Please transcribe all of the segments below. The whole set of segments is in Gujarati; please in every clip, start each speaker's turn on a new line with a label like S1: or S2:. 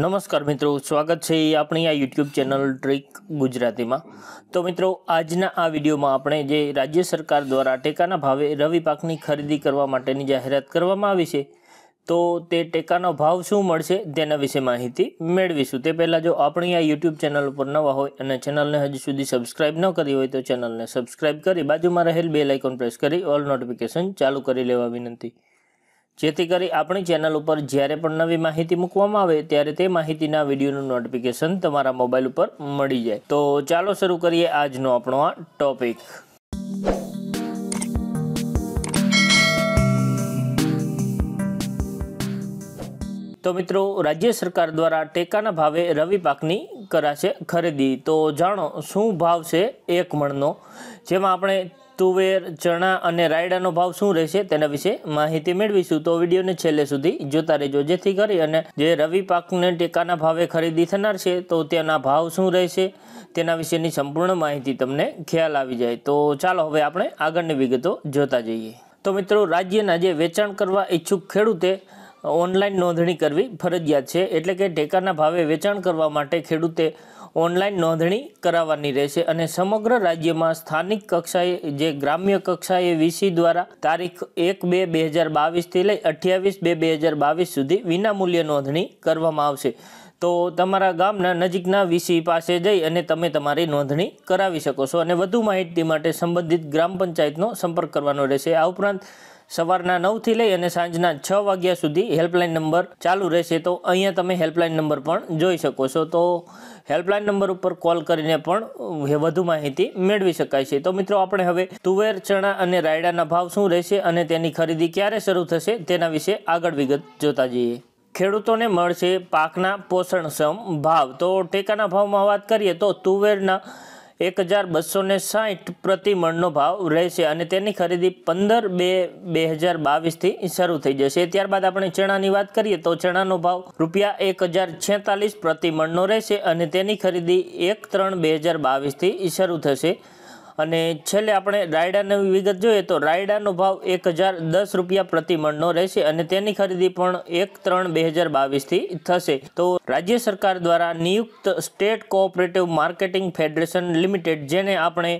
S1: નમસ્કાર મિત્રો સ્વાગત છે આપણી આ યુટ્યુબ ચેનલ ટ્રીક ગુજરાતીમાં તો મિત્રો આજના આ વિડીયોમાં આપણે જે રાજ્ય સરકાર દ્વારા ટેકાના ભાવે રવિ પાકની ખરીદી કરવા માટેની જાહેરાત કરવામાં આવી છે તો તે ટેકાનો ભાવ શું મળશે તેના વિશે માહિતી મેળવીશું તે પહેલાં જો આપણી આ યુટ્યુબ ચેનલ ઉપર નવા હોય અને ચેનલને હજી સુધી સબસ્ક્રાઇબ ન કરી હોય તો ચેનલને સબસ્ક્રાઇબ કરી બાજુમાં રહેલ બે લાઇકોન પ્રેસ કરી ઓલ નોટિફિકેશન ચાલુ કરી લેવા વિનંતી જેથી કરી આપણી ચેનલ ઉપર જ્યારે પણ નવી માહિતી મૂકવામાં આવે ત્યારે તે માહિતીના વિડીયોનું નોટિફિકેશન તમારા મોબાઈલ ઉપર મળી જાય તો ચાલો શરૂ કરીએ આજનો આપણો આ ટોપિક તો મિત્રો રાજ્ય સરકાર દ્વારા ટેકાના ભાવે રવિ પાકની કરાશે ખરીદી તો જાણો શું ભાવ છે એક મણનો જેમાં આપણે તુવેર ચણા અને રાયડાનો ભાવ શું રહેશે તેના વિશે માહિતી મેળવીશું તો વિડીયોને છેલ્લે સુધી જોતા રહેજો જેથી કરી અને જે રવિ પાકને ટેકાના ભાવે ખરીદી થનાર છે તો તેના ભાવ શું રહેશે તેના વિશેની સંપૂર્ણ માહિતી તમને ખ્યાલ આવી જાય તો ચાલો હવે આપણે આગળની વિગતો જોતા જઈએ તો મિત્રો રાજ્યના જે વેચાણ કરવા ઈચ્છુક ખેડૂતે ઓનલાઈન નોંધણી કરવી ફરજિયાત છે એટલે કે ટેકાના ભાવે વેચાણ કરવા માટે ખેડૂતે ઓનલાઈન નોંધણી કરાવવાની રહેશે અને સમગ્ર રાજ્યમાં સ્થાનિક કક્ષાએ જે ગ્રામ્ય કક્ષાએ વીસી દ્વારા તારીખ એક બે બે હજાર બાવીસથી લઈ અઠ્યાવીસ બે બે હજાર બાવીસ સુધી વિનામૂલ્યે નોંધણી કરવામાં આવશે તો તમારા ગામના નજીકના વીસી પાસે જઈ અને તમે તમારી નોંધણી કરાવી શકો છો અને વધુ માહિતી માટે સંબંધિત ગ્રામ પંચાયતનો સંપર્ક કરવાનો રહેશે આ ઉપરાંત સવારના નવથી લઈ અને સાંજના છ વાગ્યા સુધી હેલ્પલાઇન નંબર ચાલુ રહેશે તો અહીંયા તમે હેલ્પલાઇન નંબર પણ જોઈ શકો છો તો હેલ્પલાઇન નંબર ઉપર કોલ કરીને પણ વધુ માહિતી મેળવી શકાય છે તો મિત્રો આપણે હવે તુવેર ચણા અને રાયડાના ભાવ શું રહેશે અને તેની ખરીદી ક્યારે શરૂ થશે તેના વિશે આગળ વિગત જોતા જઈએ ખેડૂતોને મળશે પાકના પોષણક્ષમ ભાવ તો ટેકાના ભાવમાં વાત કરીએ તો તુવેરના એક હજાર બસો ને સાહીઠ પ્રતિ મણનો ભાવ રહેશે અને તેની ખરીદી પંદર બે બે હજાર બાવીસથી શરૂ થઈ જશે ત્યારબાદ આપણે ચણાની વાત કરીએ તો ચણાનો ભાવ રૂપિયા એક હજાર છેતાલીસ પ્રતિ મણનો રહેશે અને તેની ખરીદી એક ત્રણ બે હજાર બાવીસથી શરૂ થશે અને છેલ્લે આપણે રાયડાની વિગત જોઈએ તો રાયડાનો ભાવ એક રૂપિયા પ્રતિ મણનો રહેશે અને તેની ખરીદી પણ એક ત્રણ બે હજાર બાવીસથી થશે તો રાજ્ય સરકાર દ્વારા નિયુક્ત state cooperative marketing federation limited જેને આપણે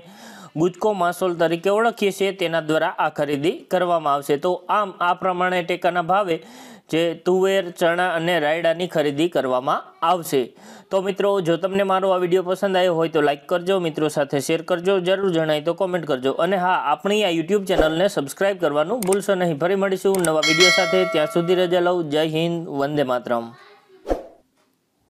S1: ગુજકો માસોલ તરીકે ઓળખીએ છીએ તેના દ્વારા આ ખરીદી કરવામાં આવશે તો આમ આ પ્રમાણે ટેકાના ભાવે જે તુવેર ચણા અને રાયડાની ખરીદી કરવામાં આવશે તો મિત્રો જો તમને મારો આ વિડીયો પસંદ આવ્યો હોય તો લાઇક કરજો મિત્રો સાથે શેર કરજો જરૂર જણાય તો કોમેન્ટ કરજો અને હા આપણી આ યુટ્યુબ ચેનલને સબસ્ક્રાઈબ કરવાનું ભૂલશો નહીં ફરી મળીશું નવા વિડીયો સાથે ત્યાં સુધી રજા લઉં જય હિન્દ વંદે માતરમ